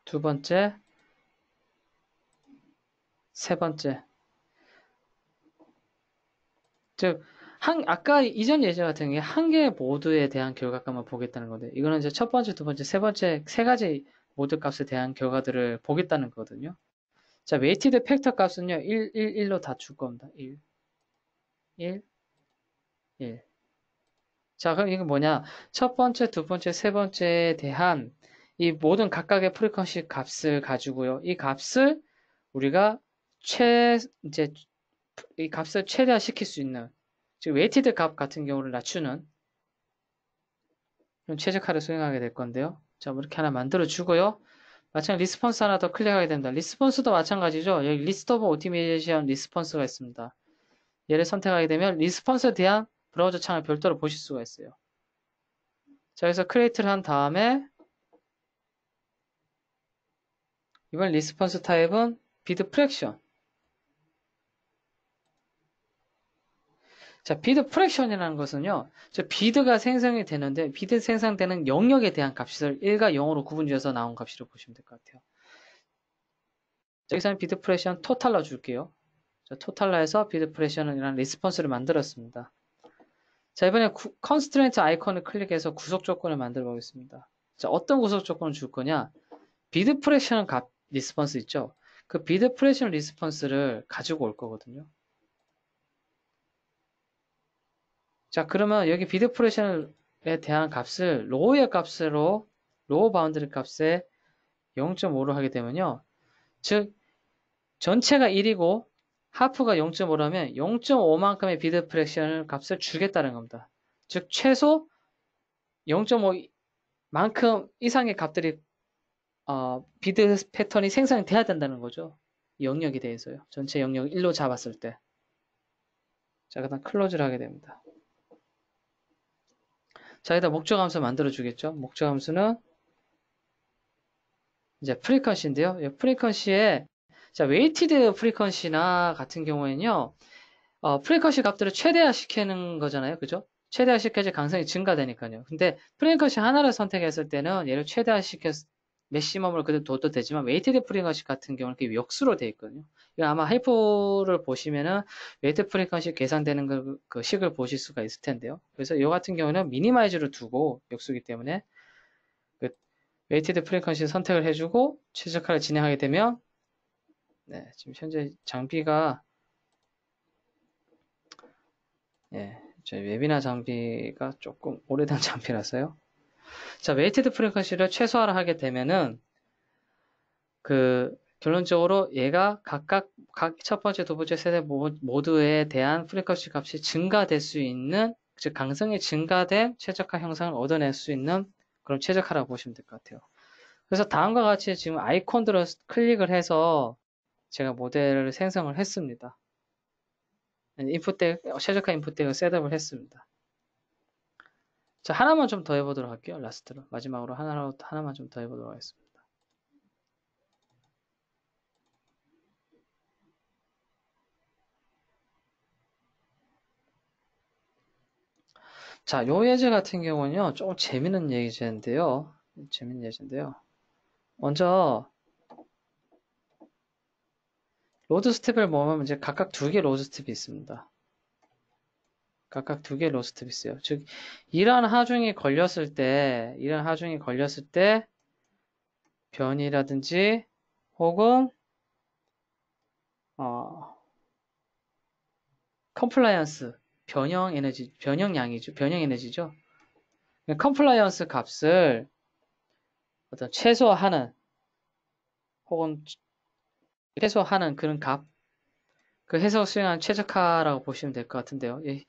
Speaker 1: 두 번째 세 번째 즉, 한, 아까 이전 예제 같은 게 한 개의 모드에 대한 결과값만 보겠다는 건데, 이거는 이제 첫 번째, 두 번째, 세 번째, 세 가지 모드 값에 대한 결과들을 보겠다는 거거든요. 자, 웨이티드 팩터 값은요, 1, 1, 1로 다 줄 겁니다. 1, 1, 1. 자, 그럼 이게 뭐냐? 첫 번째, 두 번째, 세 번째에 대한 이 모든 각각의 프리퀀시 값을 가지고요. 이 값을 우리가 최, 이제 이 값을 최대화시킬 수 있는 즉 웨이티드 값 같은 경우를 낮추는 그럼 최적화를 수행하게 될 건데요. 자, 뭐 이렇게 하나 만들어 주고요. 마찬가지 리스폰스 하나 더 클릭하게 됩니다. 리스폰스도 마찬가지죠. 여기 리스트 오브 오티메이션 리스폰스가 있습니다. 얘를 선택하게 되면 리스폰스에 대한 브라우저 창을 별도로 보실 수가 있어요. 자, 그래서 크리에이트를 한 다음에 이번 리스폰스 타입은 비드 프랙션 자, 비드 프랙션이라는 것은요, 저 비드가 생성이 되는데, 비드 생성되는 영역에 대한 값을 1과 0으로 구분지어서 나온 값이라고 보시면 될 것 같아요. 여기서는 비드 프레션 토탈러 줄게요. 자, 토탈러에서 비드 프레션이라는 리스폰스를 만들었습니다. 자, 이번에 구, 컨스트레인트 아이콘을 클릭해서 구속 조건을 만들어 보겠습니다. 자, 어떤 구속 조건을 줄 거냐? 비드 프레션 값, 리스폰스 있죠? 그 비드 프레션 리스폰스를 가지고 올 거거든요. 자, 그러면 여기 비드프레션에 대한 값을 로우의 값으로 로우 바운드리 값에 0.5로 하게 되면요. 즉 전체가 1이고 하프가 0.5라면 0.5만큼의 비드 프레션 값을 주겠다는 겁니다. 즉 최소 0.5만큼 이상의 값들이 어, 비드 패턴이 생성돼야 이 된다는 거죠. 영역에 대해서요. 전체 영역 1로 잡았을 때. 자, 그다음 클로즈를 하게 됩니다. 자, 여기다 목적 함수 만들어 주겠죠. 목적 함수는 이제 프리퀀시인데요. 이 프리퀀시에 자, 웨이티드 프리퀀시나 같은 경우에는요. 어, 프리퀀시 값들을 최대화시키는 거잖아요. 그죠? 최대화시켜야지 강성이 증가되니까요. 근데 프리퀀시 하나를 선택했을 때는 얘를 최대화시켰을 메시멈을 그대로 둬도 되지만 웨이트 데프리컨시 같은 경우는 이렇게 역수로 돼 있거든요. 아마 하이프를 보시면은 웨이트 프리컨시 계산되는 그, 그, 식을 보실 수가 있을 텐데요. 그래서 이 같은 경우는 미니마이즈를 두고 역수기 때문에 그웨이트드 프리컨시 선택을 해주고 최적화를 진행하게 되면 네, 지금 현재 장비가 예, 저희 웹이나 장비가 조금 오래된 장비라서요. 자, 웨이티드 프리퀀시를 최소화를 하게 되면은 그 결론적으로 얘가 각각 각 첫 번째, 두 번째, 세대 모두에 대한 프리퀀시 값이 증가될 수 있는 즉 강성이 증가된 최적화 형상을 얻어낼 수 있는 그런 최적화라고 보시면 될 것 같아요. 그래서 다음과 같이 지금 아이콘으로 클릭을 해서 제가 모델을 생성을 했습니다. 인풋 덱, 최적화 인풋 덱을 셋업을 했습니다. 자, 하나만 좀 더 해보도록 할게요. 라스트로. 마지막으로 하나로, 하나만 좀 더 해보도록 하겠습니다. 자, 요 예제 같은 경우는요, 조금 재밌는 예제인데요. 재밌는 예제인데요. 먼저, 로드 스텝을 모으면 이제 각각 두 개 로드 스텝이 있습니다. 각각 두개의 로스트비스요. 즉 이러한 하중이 걸렸을 때이런 하중이 걸렸을 때 변이라든지 혹은 어, 컴플라이언스 변형 에너지 변형 양이죠. 변형 에너지죠. 컴플라이언스 그러니까 값을 어떤 최소화하는 혹은 최소화하는 그런 값, 그 해석 수행한 최적화라고 보시면 될 것 같은데요. 예.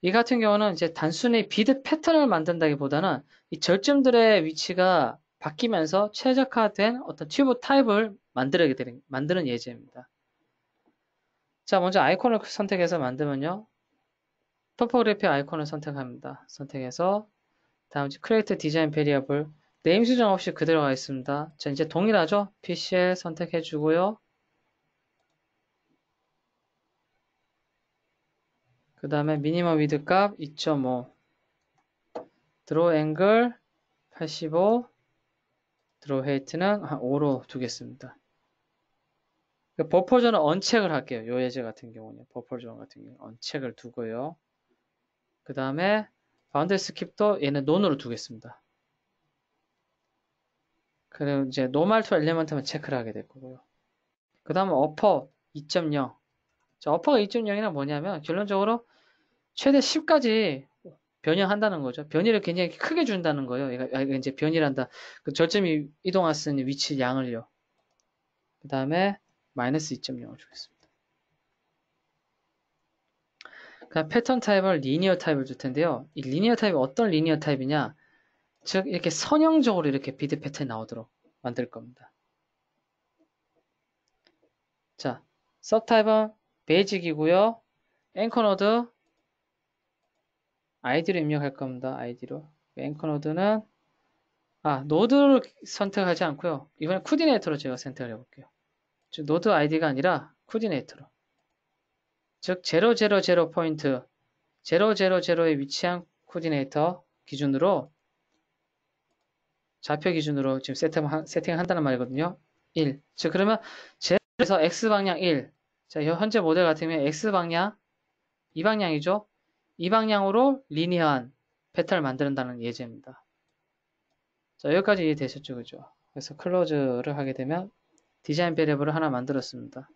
Speaker 1: 이 같은 경우는 이제 단순히 비드 패턴을 만든다기보다는 이 절점들의 위치가 바뀌면서 최적화된 어떤 튜브 타입을 만들게 되는, 만드는 예제입니다. 자, 먼저 아이콘을 선택해서 만들면요. 토포그래피 아이콘을 선택합니다. 선택해서 다음 크리에이트 디자인 베리어블 네임 수정 없이 그대로 가 있습니다. 자, 이제 동일하죠? p c 에 선택해 주고요. 그 다음에 미니멈 위드 값2.5드로 앵글 85드로 헤이트는 한 5로 두겠습니다. 그 버퍼 존은 언책을 할게요. 요 예제 같은 경우는 버퍼 존 같은 경우 언책을 두고요. 그 다음에 바운드 스킵도 얘는 논으로 두겠습니다. 그리고 이제 노멀투 엘리먼트만 체크를 하게 될 거고요. 그 다음에 어퍼 2.0 자, 어퍼가 2.0이란 뭐냐면 결론적으로 최대 10까지 변형한다는 거죠. 변이를 굉장히 크게 준다는 거예요. 얘가 아, 이제 변이란다. 그 절점이 이동할 수 있는 위치 양을요. 그 다음에 마이너스 2.0을 주겠습니다. 그 패턴 타입을 리니어 타입을 줄 텐데요. 이 리니어 타입이 어떤 리니어 타입이냐? 즉 이렇게 선형적으로 이렇게 비드 패턴이 나오도록 만들 겁니다. 자, 서브타입은 베이직이고요. 앵커노드 아이디로 입력할 겁니다. 아이디로. 앵커노드는 아 노드를 선택하지 않고요. 이번에 쿠디네이터로 제가 선택을 해볼게요. 즉 노드 아이디가 아니라 쿠디네이터로. 즉000 포인트 000에 위치한 코디네이터 기준으로 좌표 기준으로 지금 세팅을 한다는 말이거든요. 1. 즉 그러면 0에서 x 방향 1 자, 현재 모델 같으면 X방향, 이방향이죠. 이방향으로 리니어한 패턴을 만든다는 예제입니다. 자, 여기까지 이해되셨죠? 그죠? 그래서 클로즈를 하게 되면 디자인 베리어블을 하나 만들었습니다.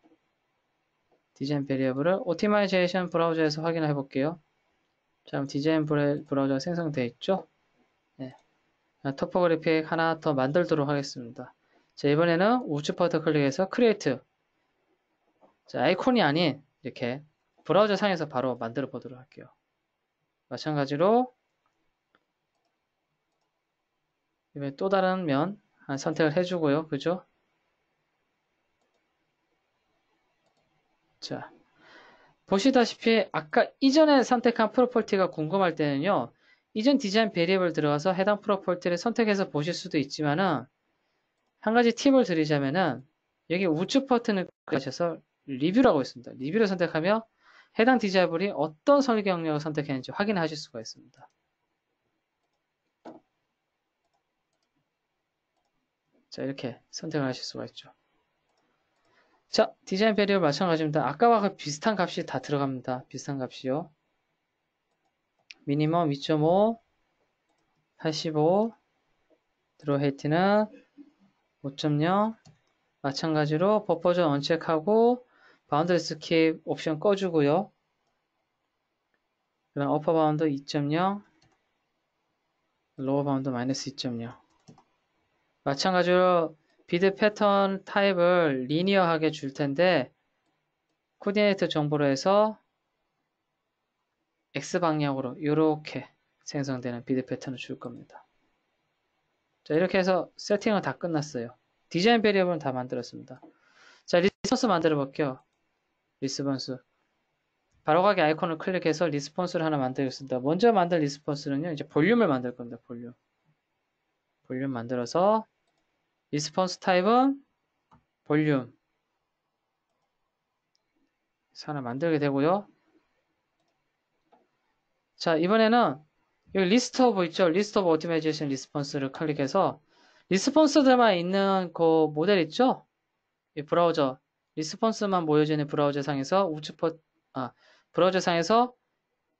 Speaker 1: 디자인 베리어블을 오티마이제이션 브라우저에서 확인해 볼게요. 자, 그럼 디자인 브라우저가 생성되어 있죠? 네. 토포그래픽 하나 더 만들도록 하겠습니다. 자, 이번에는 우측 버튼 클릭해서 크리에이트 자, 아이콘이 아닌 이렇게 브라우저 상에서 바로 만들어 보도록 할게요. 마찬가지로 이번에 또 다른 면 선택을 해주고요. 그죠? 자, 보시다시피 아까 이전에 선택한 프로퍼티가 궁금할 때는요. 이전 디자인 베리블 들어가서 해당 프로퍼티를 선택해서 보실 수도 있지만은 한 가지 팁을 드리자면은 여기 우측 버튼을 클릭셔서 리뷰라고 있습니다. 리뷰를 선택하며 해당 디자블이 어떤 설계 영역을 선택했는지 확인하실 수가 있습니다. 자 이렇게 선택을 하실 수가 있죠. 자 디자인 배리어 마찬가지입니다. 아까와 그 비슷한 값이 다 들어갑니다. 비슷한 값이요. 미니멈 2.5 85 드로 헤이트는 5.0 마찬가지로 버퍼전 언체크하고 바운드 스킵 옵션 꺼주고요. 그럼 어퍼 바운드 2.0 로어 바운드 마이너스 2.0 마찬가지로 비드 패턴 타입을 리니어하게 줄 텐데 코디네이터 정보로 해서 X 방향으로 이렇게 생성되는 비드 패턴을 줄 겁니다. 자 이렇게 해서 세팅은 다 끝났어요. 디자인 베리어블은 다 만들었습니다. 자 리소스 만들어 볼게요. 리스폰스 바로가기 아이콘을 클릭해서 리스폰스를 하나 만들겠습니다. 먼저 만들 리스폰스는요. 이제 볼륨을 만들 겁니다. 볼륨. 볼륨 만들어서 리스폰스 타입은 볼륨 하나 만들게 되고요. 자 이번에는 여기 리스트 오브 있죠? 리스트 오브 오토메이제이션 리스폰스를 클릭해서 리스폰스들만 있는 그 모델 있죠? 이 브라우저 리스폰스만 보여지는 브라우저 상에서 우측 버, 아, 브라우저 상에서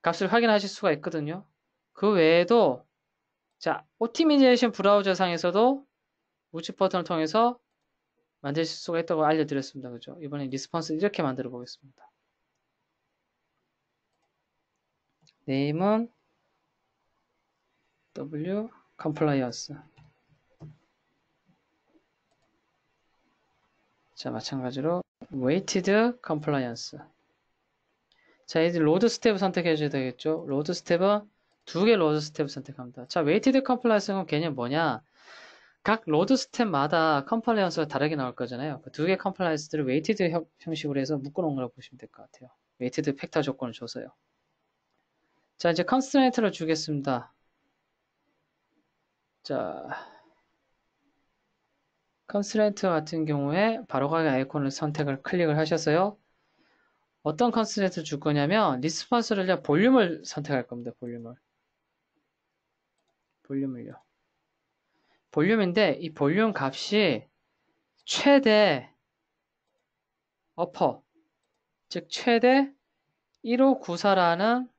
Speaker 1: 값을 확인하실 수가 있거든요. 그 외에도 자, 오티미제이션 브라우저 상에서도 우측 버튼을 통해서 만드실 수가 있다고 알려드렸습니다. 그죠? 이번에 리스폰스 이렇게 만들어 보겠습니다. 네임은 W 컴플라이언스 자, 마찬가지로 weighted compliance. 자, 이제 로드 스텝 선택해 줘야 되겠죠. 로드 스텝은 두개 로드 스텝 선택합니다. 자, weighted compliance는 개념 뭐냐? 각 로드 스텝마다 컴플라이언스가 다르게 나올 거잖아요. 두개 컴플라이언스들을 웨이티드 형식으로 해서 묶어놓은 거라고 보시면 될 것 같아요. 웨이티드 팩터 조건을 줘서요. 자, 이제 컨스트레인트를 주겠습니다. 자, 컨스트레인트 같은 경우에 바로가기 아이콘을 선택을 클릭을 하셔서요. 어떤 컨스트레인트 줄 거냐면 리스폰스를 볼륨을 선택할 겁니다. 볼륨을. 볼륨을요. 볼륨인데 이 볼륨 값이 최대 어퍼 즉 최대 1594라는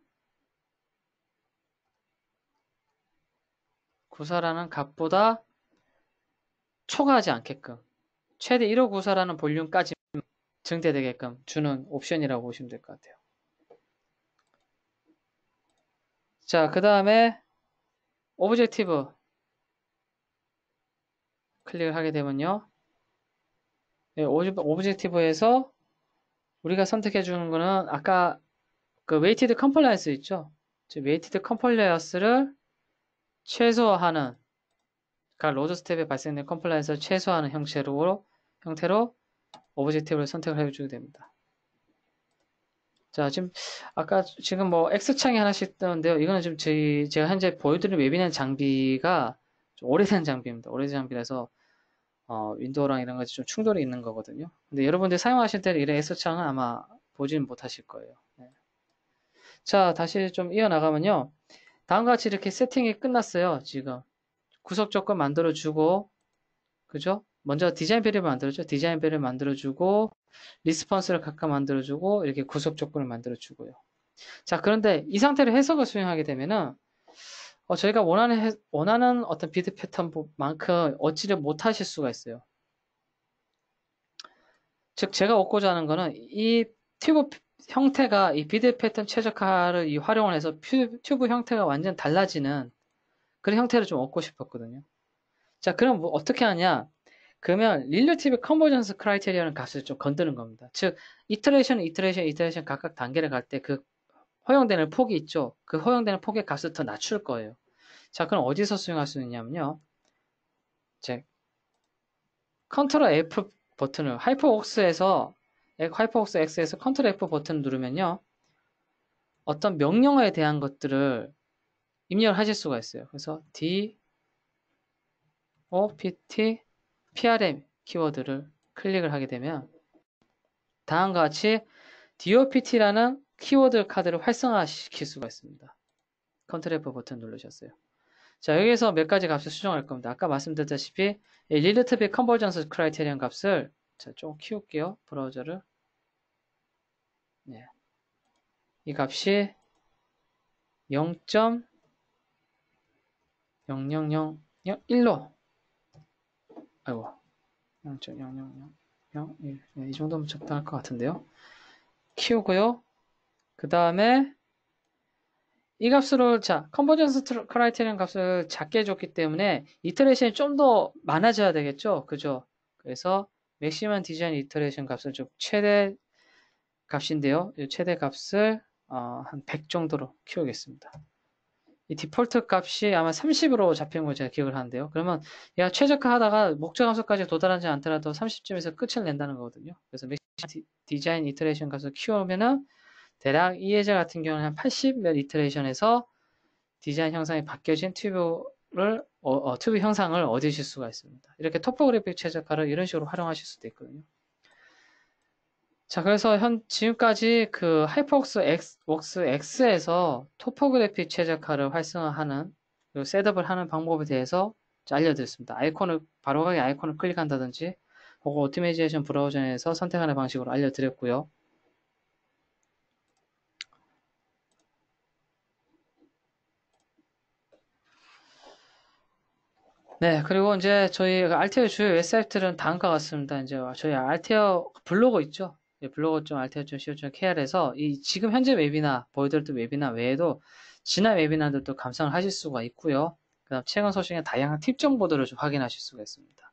Speaker 1: 94라는 값보다 초과하지 않게끔 최대 1억 9사라는 볼륨까지 증대되게끔 주는 옵션이라고 보시면 될 것 같아요. 자, 그 다음에 오브젝티브 클릭을 하게 되면요. 네, 오브젝티브에서 우리가 선택해 주는 거는 아까 그 웨이티드 컴플라이언스 있죠? 웨이티드 컴플라이언스를 최소화하는 각 로드 스텝에 발생된 컴플라이언스를 최소화하는 형태로, 형태로 오브젝티브를 선택을 해주게 됩니다. 자, 지금, 아까, 지금 뭐, X창이 하나씩 뜨는데요. 이거는 지금 저희, 제가 현재 보여드린 웹이나 장비가 좀 오래된 장비입니다. 오래된 장비라서, 어, 윈도우랑 이런 것이 좀 충돌이 있는 거거든요. 근데 여러분들 사용하실 때는 이런 X창은 아마 보지는 못하실 거예요. 네. 자, 다시 좀 이어나가면요. 다음과 같이 이렇게 세팅이 끝났어요. 지금. 구석 조건 만들어주고, 그죠? 먼저 디자인 밸리를 만들어줘. 디자인 밸리를 만들어주고, 리스폰스를 각각 만들어주고, 이렇게 구속 조건을 만들어주고요. 자, 그런데 이 상태로 해석을 수행하게 되면은, 어, 저희가 원하는, 해, 원하는 어떤 비드 패턴만큼 어찌를 못 하실 수가 있어요. 즉, 제가 얻고자 하는 거는 이 튜브 형태가 이 비드 패턴 최적화를 이 활용을 해서 튜브 형태가 완전 달라지는 그런 형태를 좀 얻고 싶었거든요. 자, 그럼 뭐 어떻게 하냐? 그러면 릴레티브 컨버전스 크라이테리어는 값을 좀 건드는 겁니다. 즉 이터레이션, 이터레이션, 이터레이션 각각 단계를 갈 때 그 허용되는 폭이 있죠. 그 허용되는 폭의 값을 더 낮출 거예요. 자, 그럼 어디서 수행할 수 있냐면요. 제 컨트롤 F 버튼을 하이퍼웍스에서 하이퍼웍스 X에서 컨트롤 F 버튼 을 누르면요. 어떤 명령어에 대한 것들을 입력을 하실 수가 있어요. 그래서 D, O, P, T, PRM 키워드를 클릭을 하게 되면 다음과 같이 DOPT라는 키워드 카드를 활성화시킬 수가 있습니다. 컨트롤 F 버튼 누르셨어요. 자, 여기에서 몇 가지 값을 수정할 겁니다. 아까 말씀드렸다시피 릴리트비 컨버전스 크라이테리언 값을 자, 조금 키울게요. 브라우저를 네. 이 값이 0. 0 0 0 1로 아이고 0.0001이 정도면 적당할 것 같은데요 키우고요 그 다음에 이 값으로 자 컨버전스 크라이테리언 값을 작게 줬기 때문에 이터레이션이 좀 더 많아져야 되겠죠 그죠 그래서 맥시멈 디자인 이터레이션 값을 좀 최대 값인데요 이 최대 값을 어, 한 100 정도로 키우겠습니다 이 디폴트 값이 아마 30으로 잡힌 걸 제가 기억을 하는데요. 그러면 얘가 최적화하다가 목적 함수까지 도달하지 않더라도 30쯤에서 끝을 낸다는 거거든요. 그래서 맥시 디자인 이터레이션 가서 키워오면은 대략 이해자 같은 경우는 한 80 몇 이터레이션에서 디자인 형상이 바뀌어진 튜브를 어, 어, 튜브 형상을 얻으실 수가 있습니다. 이렇게 토포그래픽 최적화를 이런 식으로 활용하실 수도 있거든요. 자, 그래서 현, 지금까지 그 하이퍼웍스 X, 웍스 X에서 토포그래픽 최적화를 활성화하는, 그리고 셋업을 하는 방법에 대해서 알려드렸습니다. 아이콘을, 바로가기 아이콘을 클릭한다든지, 혹은 오티메이제이션 브라우저에서 선택하는 방식으로 알려드렸고요. 네, 그리고 이제 저희 r t 어 주요 웹사이트는 다음과 같습니다. 이제 저희 r t 어 블로그 있죠? 예, 블로그.알테어.co.kr에서 이 지금 현재 웨비나, 보여드렸던 웨비나 외에도 지난 웨비나들도 감상을 하실 수가 있고요. 그 다음 최근 소식의 다양한 팁 정보들을 좀 확인하실 수가 있습니다.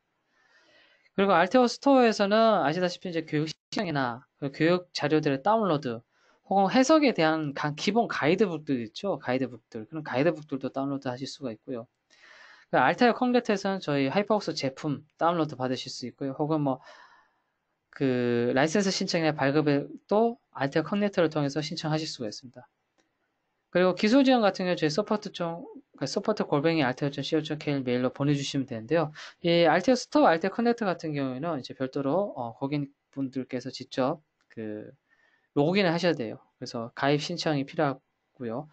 Speaker 1: 그리고 알테어 스토어에서는 아시다시피 이제 교육 시장이나 그 교육 자료들의 다운로드 혹은 해석에 대한 기본 가이드북들 있죠. 가이드북들. 그런 가이드북들도 다운로드 하실 수가 있고요. 그 알테어 컴레트에서는 저희 하이퍼웍스 제품 다운로드 받으실 수 있고요. 혹은 뭐그 라이센스 신청이나 발급에 또 알테어 커넥터를 통해서 신청하실 수가 있습니다. 그리고 기술 지원 같은 경우 에 저희 서포트 쪽 그러니까 서포트 골뱅이 알테어.co.kr 메일로 보내주시면 되는데요. 이 알테어 스톱 알테어 커넥터 같은 경우에는 이제 별도로 어, 고객 분들께서 직접 그 로그인을 하셔야 돼요. 그래서 가입 신청이 필요하고요.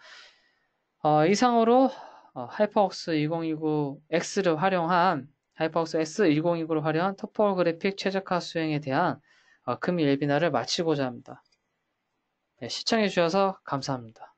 Speaker 1: 어, 이상으로 어, 하이퍼웍스 2029X를 활용한 하이퍼박스 S1029를 활용한 터프홀 그래픽 최적화 수행에 대한 어, 금일 웨비나를 마치고자 합니다. 네, 시청해주셔서 감사합니다.